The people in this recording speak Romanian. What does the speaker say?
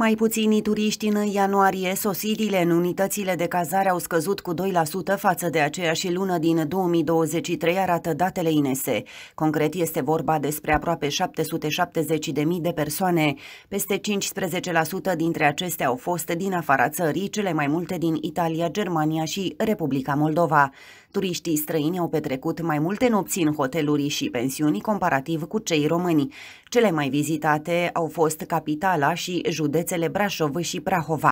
Mai puțini turiști în ianuarie, sosirile în unitățile de cazare au scăzut cu 2% față de aceeași lună din 2023, arată datele INS. Concret este vorba despre aproape 770.000 de persoane. Peste 15% dintre acestea au fost din afara țării, cele mai multe din Italia, Germania și Republica Moldova. Turiștii străini au petrecut mai multe nopți în hoteluri și pensiuni comparativ cu cei români. Cele mai vizitate au fost capitala și județele Brașov și Prahova.